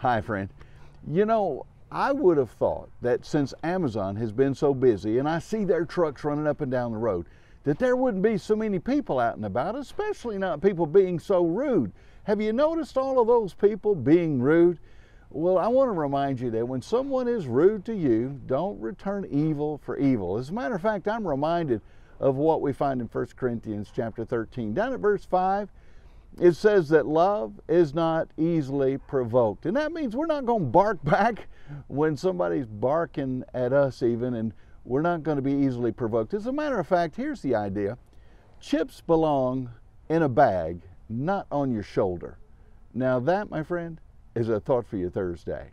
Hi, friend. You know, I would have thought that since Amazon has been so busy and I see their trucks running up and down the road, that there wouldn't be so many people out and about, especially not people being so rude. Have you noticed all of those people being rude? Well, I want to remind you that when someone is rude to you, don't return evil for evil. As a matter of fact, I'm reminded of what we find in 1 Corinthians chapter 13. Down at verse 5, it says that love is not easily provoked. And that means we're not going to bark back when somebody's barking at us, even, and we're not going to be easily provoked. As a matter of fact, here's the idea chips belong in a bag, not on your shoulder. Now, that, my friend, is a thought for you Thursday.